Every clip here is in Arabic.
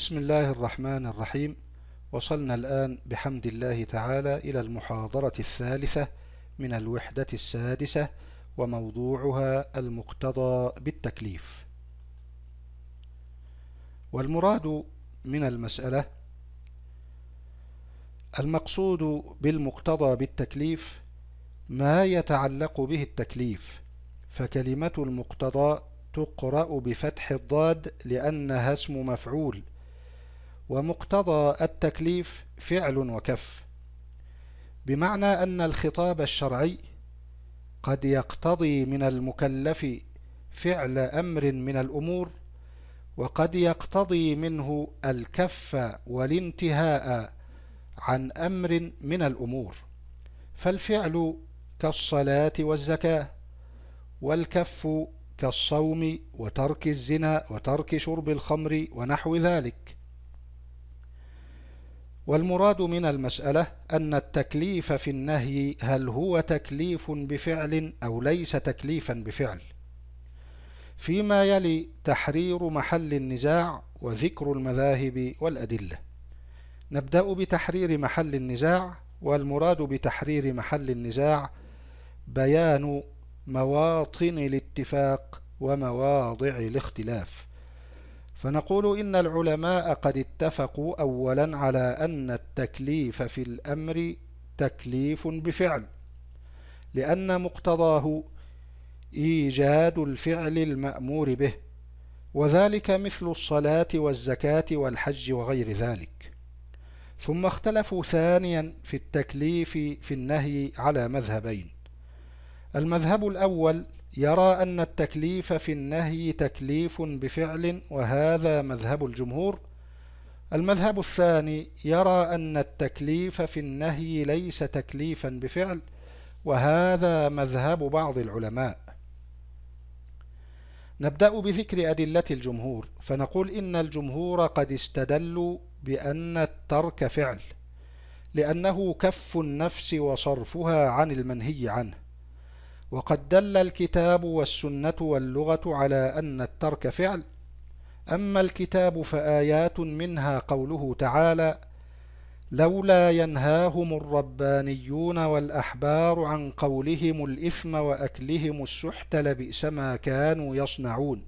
بسم الله الرحمن الرحيم وصلنا الآن بحمد الله تعالى إلى المحاضرة الثالثة من الوحدة السادسة وموضوعها المقتضى بالتكليف والمراد من المسألة المقصود بالمقتضى بالتكليف ما يتعلق به التكليف فكلمة المقتضى تقرأ بفتح الضاد لأنها اسم مفعول ومقتضى التكليف فعل وكف بمعنى أن الخطاب الشرعي قد يقتضي من المكلف فعل أمر من الأمور وقد يقتضي منه الكف والانتهاء عن أمر من الأمور فالفعل كالصلاة والزكاة والكف كالصوم وترك الزنا وترك شرب الخمر ونحو ذلك والمراد من المسألة أن التكليف في النهي هل هو تكليف بفعل أو ليس تكليفا بفعل فيما يلي تحرير محل النزاع وذكر المذاهب والأدلة نبدأ بتحرير محل النزاع والمراد بتحرير محل النزاع بيان مواطن الاتفاق ومواضع الاختلاف فنقول إن العلماء قد اتفقوا أولا على أن التكليف في الأمر تكليف بفعل لأن مقتضاه إيجاد الفعل المأمور به وذلك مثل الصلاة والزكاة والحج وغير ذلك ثم اختلفوا ثانيا في التكليف في النهي على مذهبين المذهب الأول يرى أن التكليف في النهي تكليف بفعل وهذا مذهب الجمهور المذهب الثاني يرى أن التكليف في النهي ليس تكليفا بفعل وهذا مذهب بعض العلماء نبدأ بذكر أدلة الجمهور فنقول إن الجمهور قد استدلوا بأن الترك فعل لأنه كف النفس وصرفها عن المنهي عنه وقد دل الكتاب والسنة واللغة على أن الترك فعل أما الكتاب فآيات منها قوله تعالى لولا ينهاهم الربانيون والأحبار عن قولهم الإثم وأكلهم السحت لبئس ما كانوا يصنعون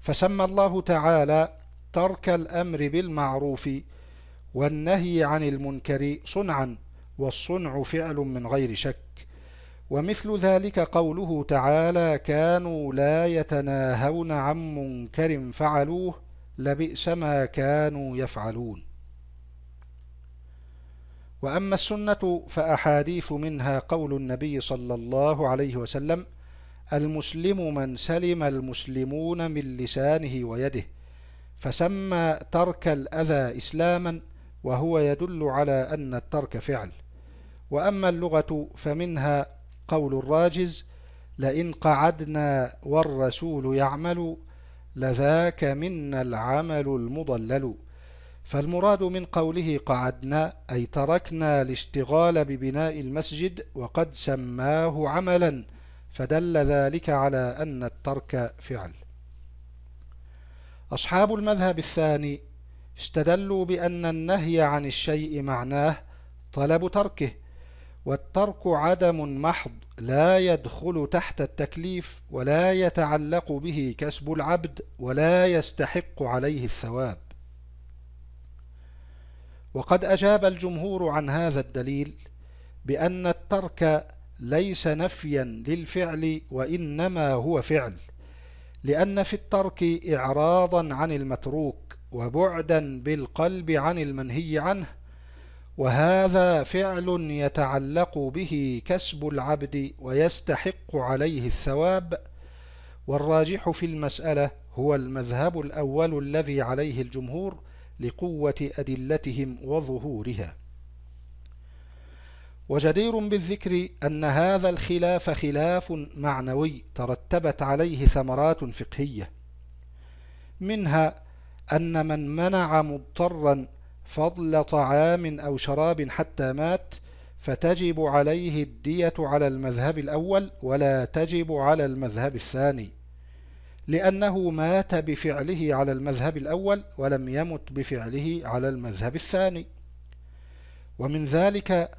فسمى الله تعالى ترك الأمر بالمعروف والنهي عن المنكر صنعا والصنع فعل من غير شك ومثل ذلك قوله تعالى كانوا لا يتناهون عن منكر فعلوه لبئس ما كانوا يفعلون وأما السنة فأحاديث منها قول النبي صلى الله عليه وسلم المسلم من سلم المسلمون من لسانه ويده فسمى ترك الأذى إسلاما وهو يدل على أن الترك فعل وأما اللغة فمنها قول الراجز لئن قعدنا والرسول يعمل لذاك منا العمل المضلل فالمراد من قوله قعدنا أي تركنا الاشتغال ببناء المسجد وقد سماه عملا فدل ذلك على أن الترك فعل أصحاب المذهب الثاني استدلوا بأن النهي عن الشيء معناه طلب تركه والترك عدم محض لا يدخل تحت التكليف ولا يتعلق به كسب العبد ولا يستحق عليه الثواب وقد أجاب الجمهور عن هذا الدليل بأن الترك ليس نفيا للفعل وإنما هو فعل لأن في الترك إعراضا عن المتروك وبعدا بالقلب عن المنهي عنه وهذا فعل يتعلق به كسب العبد ويستحق عليه الثواب والراجح في المسألة هو المذهب الأول الذي عليه الجمهور لقوة أدلتهم وظهورها وجدير بالذكر أن هذا الخلاف خلاف معنوي ترتبت عليه ثمرات فقهية منها أن من منع مضطرا فضل طعام أو شراب حتى مات فتجب عليه الدية على المذهب الأول ولا تجب على المذهب الثاني لأنه مات بفعله على المذهب الأول ولم يمت بفعله على المذهب الثاني ومن ذلك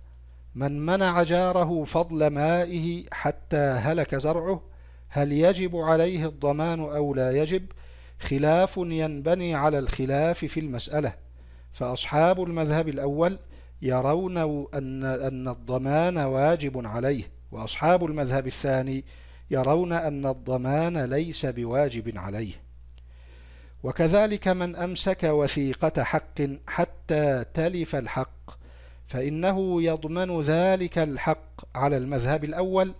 من منع جاره فضل مائه حتى هلك زرعه هل يجب عليه الضمان أو لا يجب خلاف ينبني على الخلاف في المسألة فأصحاب المذهب الأول يرون أن, أن الضمان واجب عليه وأصحاب المذهب الثاني يرون أن الضمان ليس بواجب عليه وكذلك من أمسك وثيقة حق حتى تلف الحق فإنه يضمن ذلك الحق على المذهب الأول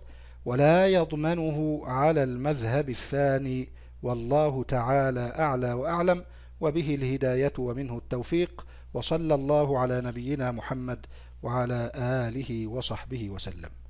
ولا يضمنه على المذهب الثاني والله تعالى أعلى وأعلم وبه الهداية ومنه التوفيق وصلى الله على نبينا محمد وعلى آله وصحبه وسلم